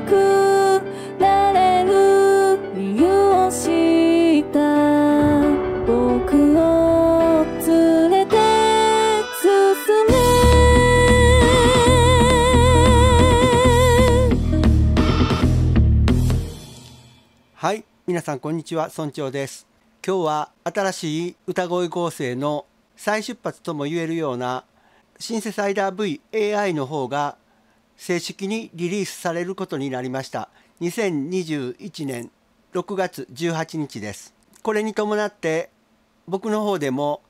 れれ理由をを知った僕連てはい皆さんこんにちは村長です今日は新しい歌声構成の再出発とも言えるようなシンセサイダー VAI の方が正式にリリースされることになりました2021年6月18日ですこれに伴って僕の方でも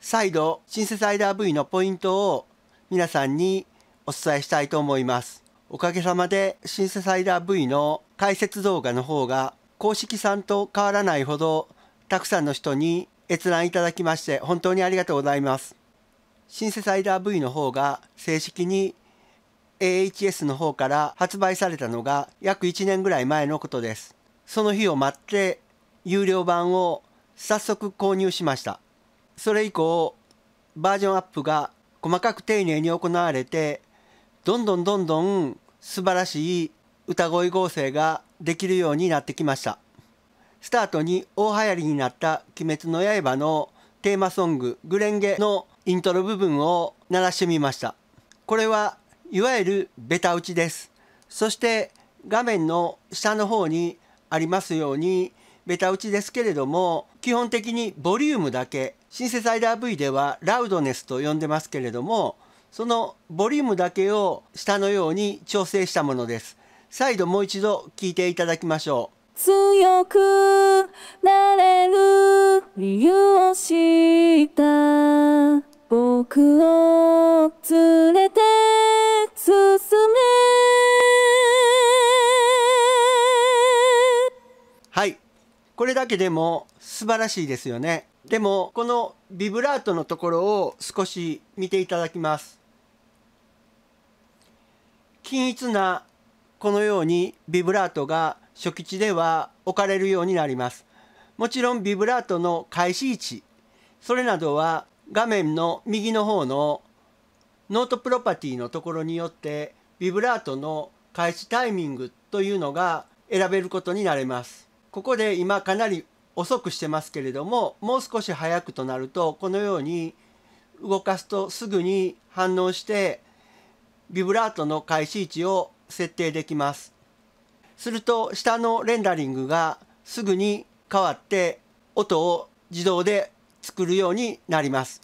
再度シンセサイダー V のポイントを皆さんにお伝えしたいと思いますおかげさまでシンセサイダー V の解説動画の方が公式さんと変わらないほどたくさんの人に閲覧いただきまして本当にありがとうございますシンセサイダー V の方が正式に AHS の方から発売されたのが約1年ぐらい前のことです。その日を待って有料版を早速購入しました。それ以降バージョンアップが細かく丁寧に行われてどんどんどんどん素晴らしい歌声合成ができるようになってきました。スタートに大流行りになった「鬼滅の刃」のテーマソング「グレンゲ」のイントロ部分を鳴らしてみました。これはいわゆるベタ打ちです。そして画面の下の方にありますようにベタ打ちですけれども基本的にボリュームだけシンセサイダー V ではラウドネスと呼んでますけれどもそのボリュームだけを下のように調整したものです。再度もう一度聞いていただきましょう。強くなれる理由を知った僕を連れてこれだけでも素晴らしいですよねでもこのビブラートのところを少し見ていただきます均一なこのようにビブラートが初期値では置かれるようになりますもちろんビブラートの開始位置それなどは画面の右の方のノートプロパティのところによってビブラートの開始タイミングというのが選べることになれますここで今かなり遅くしてますけれどももう少し早くとなるとこのように動かすとすぐに反応してビブラートの開始位置を設定できます。すると下のレンダリングがすぐに変わって音を自動で作るようになります。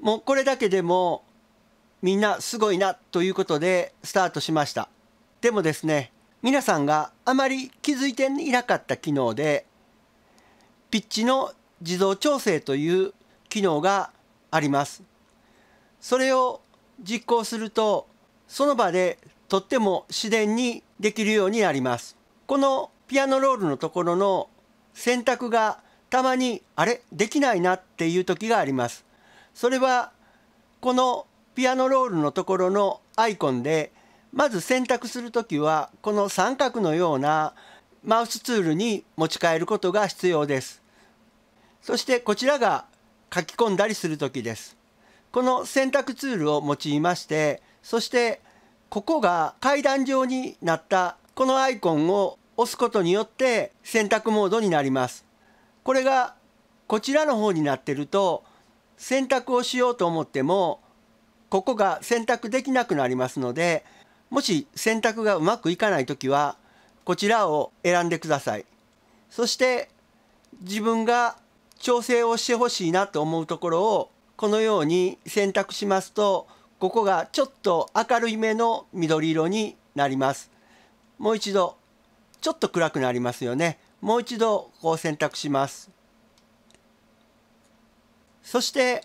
もうこれだけでもみんなすごいなということでスタートしました。でもですね皆さんがあまり気づいていなかった機能でピッチの自動調整という機能があります。それを実行するとその場でとっても自然にできるようになります。このピアノロールのところの選択がたまにあれできないなっていう時があります。それはこのピアノロールのところのアイコンでまず選択する時はこの三角のようなマウスツールに持ち替えることが必要です。そしてこちらが書き込んだりする時です。この選択ツールを用いましてそしてここが階段状になったこのアイコンを押すことによって選択モードになります。これがこちらの方になっていると選択をしようと思ってもここが選択できなくなりますのでもし選択がうまくいかない時はこちらを選んでくださいそして自分が調整をしてほしいなと思うところをこのように選択しますとここがちょっと明るい目の緑色になりますもう一度ちょっと暗くなりますよねもう一度こう選択しますそして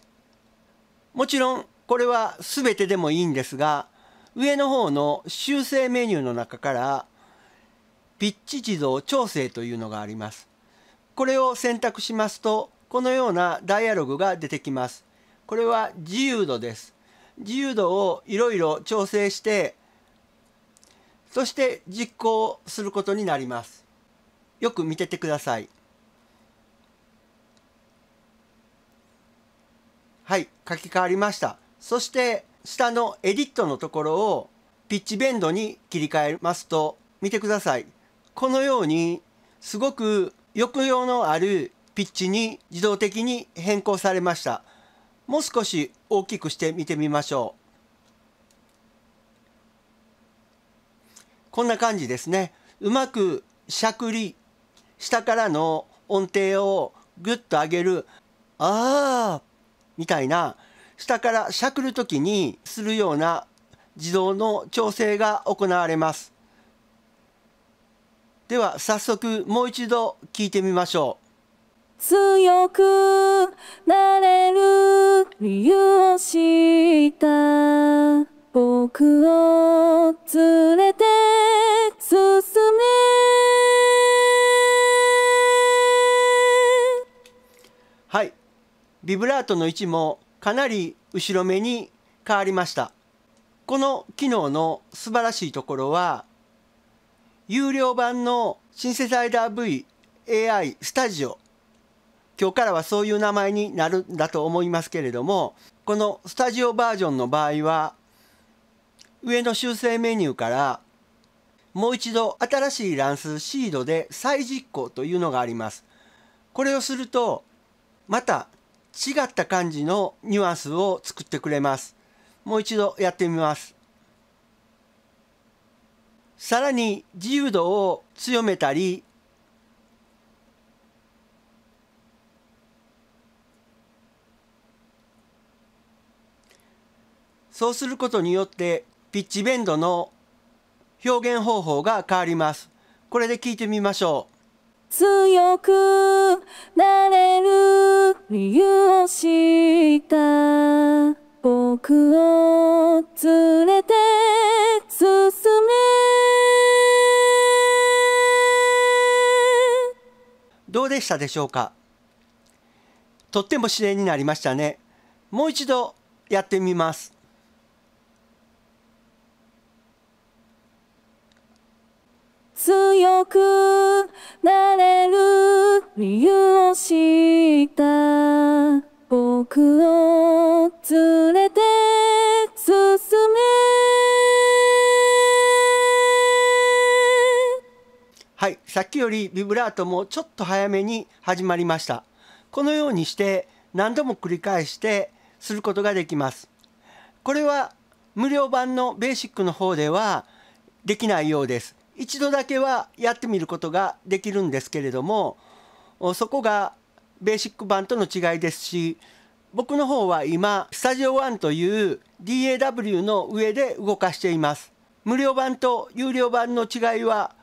もちろんこれは全てでもいいんですが上の方の修正メニューの中からピッチ自動調整というのがあります。これを選択しますとこのようなダイアログが出てきます。これは自由度です。自由度をいろいろ調整してそして実行することになります。よく見ててください。はい、書き換わりました。そして下のエディットのところをピッチベンドに切り替えますと見てくださいこのようにすごく抑揚のあるピッチに自動的に変更されましたもう少し大きくして見てみましょうこんな感じですねうまくしゃくり下からの音程をぐっと上げる「あー」みたいな下からしゃくるときにするような自動の調整が行われます。では早速もう一度聞いてみましょう。強くなれる理由を知った僕を連れて進めはいビブラートの位置もかなり後ろめに変わりました。この機能の素晴らしいところは、有料版のシンセサイザー VAI スタジオ。今日からはそういう名前になるんだと思いますけれども、このスタジオバージョンの場合は、上の修正メニューからもう一度新しい乱数シードで再実行というのがあります。これをすると、また違った感じのニュアンスを作ってくれます。もう一度やってみます。さらに自由度を強めたり、そうすることによってピッチベンドの表現方法が変わります。これで聞いてみましょう。強くなれる理由を知った僕を連れて進めどうでしたでしょうかとっても自然になりましたねもう一度やってみます強くなれる理由を知った僕を連れて進めはいさっきよりビブラートもちょっと早めに始まりましたこのようにして何度も繰り返してすることができますこれは無料版のベーシックの方ではできないようです一度だけはやってみることができるんですけれどもそこがベーシック版との違いですし僕の方は今スタジオワンという DAW の上で動かしています無料版と有料版の違いは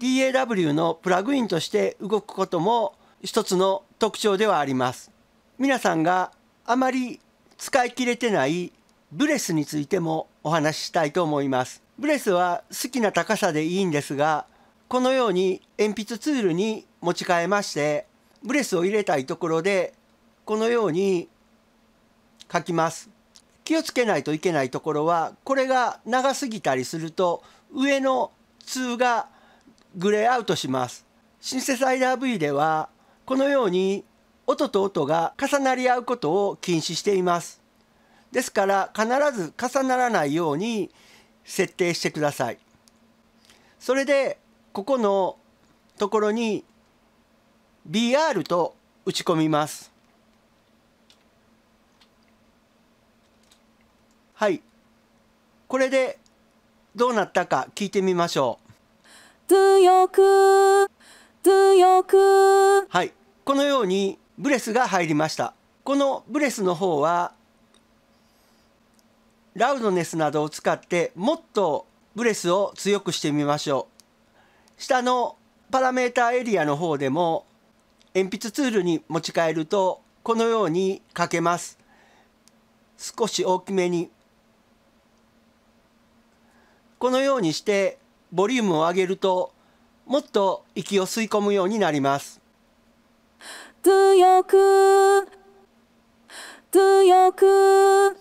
DAW のプラグインとして動くことも一つの特徴ではあります皆さんがあまり使い切れてないブレスについてもお話ししたいと思いますブレスは好きな高さでいいんですがこのように鉛筆ツールに持ち替えましてブレスを入れたいところでこのように書きます。気をつけないといけないところはこれが長すぎたりすると上の2がグレーアウトします。シンセサイダー V ではこのように音と音が重なり合うことを禁止しています。ですから必ず重ならないように設定してくださいそれでここのところに BR と打ち込みますはいこれでどうなったか聞いてみましょう強く強くはいこのようにブレスが入りましたこのブレスの方はラウドネスなどを使ってもっとブレスを強くしてみましょう。下のパラメータエリアの方でも鉛筆ツールに持ち替えるとこのように書けます。少し大きめに。このようにしてボリュームを上げるともっと息を吸い込むようになります。強く強く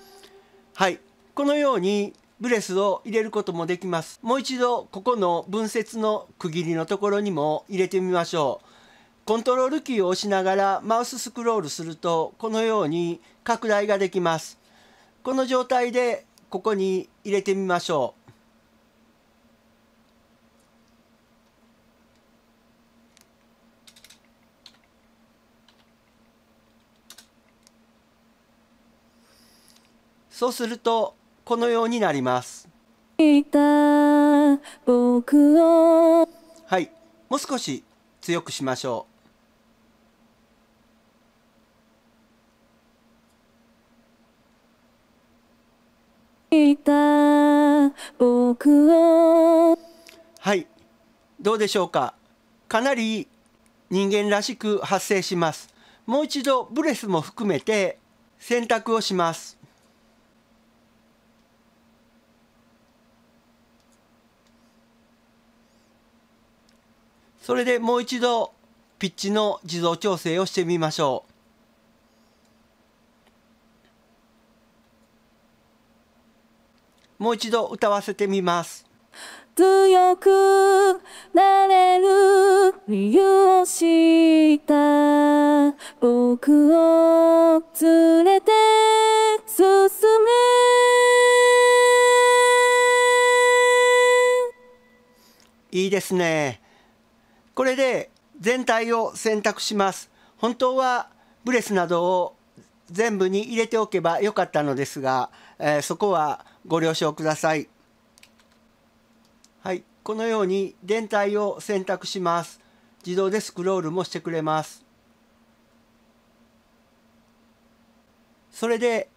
はいこのようにブレスを入れることもできますもう一度ここの分節の区切りのところにも入れてみましょうコントロールキーを押しながらマウススクロールするとこのように拡大ができますこの状態でここに入れてみましょうそうするとこのようになりますはいもう少し強くしましょうはいどうでしょうかかなり人間らしく発生しますもう一度ブレスも含めて選択をしますそれでもう一度ピッチの自動調整をしてみましょう。もう一度歌わせてみます。強くなれる理由を知った僕を連れて進めいいですね。これで全体を選択します本当はブレスなどを全部に入れておけばよかったのですが、えー、そこはご了承くださいはいこのように全体を選択します自動でスクロールもしてくれますそれで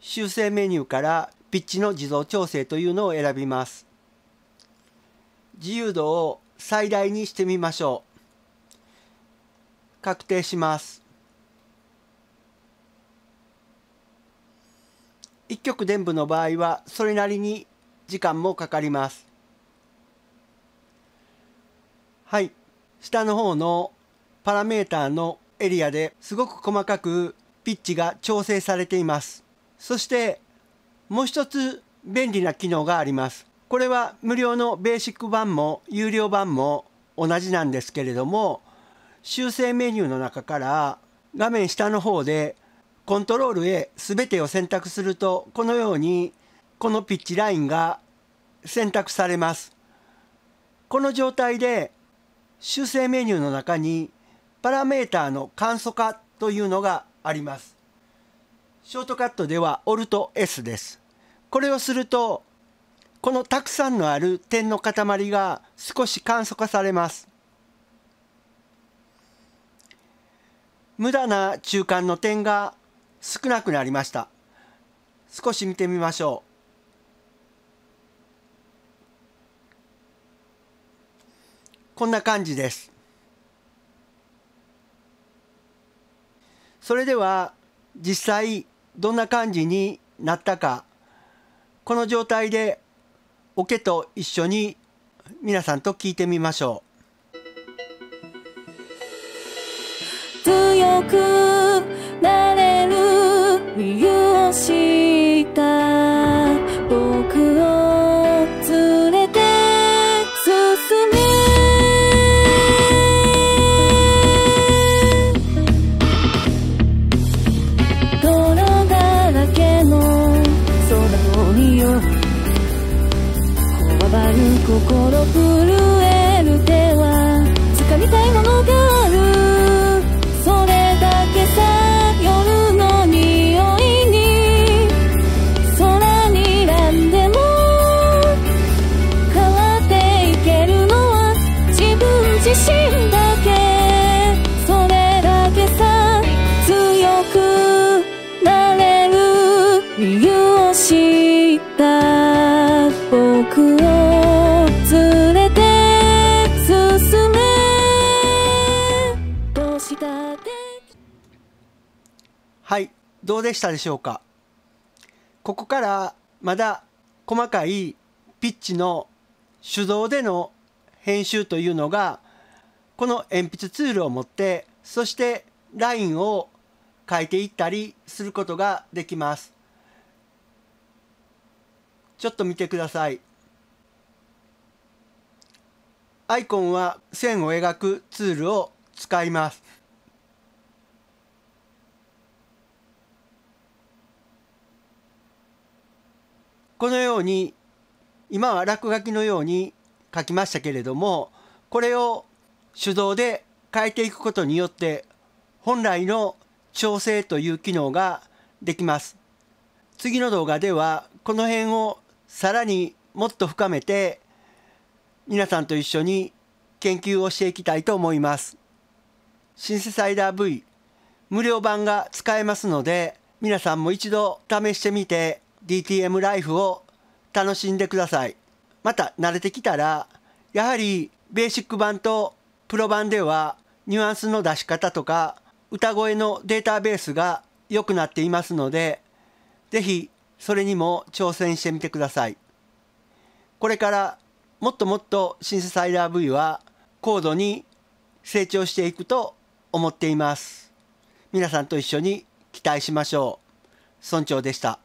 修正メニューからピッチの自動調整というのを選びます自由度を最大にしてみましょう。確定します。一曲全部の場合はそれなりに時間もかかります。はい。下の方のパラメーターのエリアですごく細かくピッチが調整されています。そしてもう一つ便利な機能があります。これは無料のベーシック版も有料版も同じなんですけれども修正メニューの中から画面下の方でコントロール A 全てを選択するとこのようにこのピッチラインが選択されます。この状態で修正メニューの中にパラメータの簡素化というのがあります。ショートカットでは Alt S です。これをするとこのたくさんのある点の塊が少し簡素化されます。無駄な中間の点が少なくなりました。少し見てみましょう。こんな感じです。それでは実際どんな感じになったかこの状態でオケと一緒に皆さんと聞いてみましょう強くなれる理由をどうでしたでしょうかここからまだ細かいピッチの手動での編集というのがこの鉛筆ツールを持ってそしてラインを変えていったりすることができますちょっと見てくださいアイコンは線を描くツールを使いますこのように今は落書きのように書きましたけれどもこれを手動で変えていくことによって本来の調整という機能ができます。次の動画ではこの辺をさらにもっと深めて皆さんと一緒に研究をしていきたいと思います。シンセサイダー V 無料版が使えますので皆さんも一度試してみて DTM ライフを楽しんでください。また慣れてきたら、やはりベーシック版とプロ版ではニュアンスの出し方とか歌声のデータベースが良くなっていますので、ぜひそれにも挑戦してみてください。これからもっともっとシンセサイダー V は高度に成長していくと思っています。皆さんと一緒に期待しましょう。村長でした。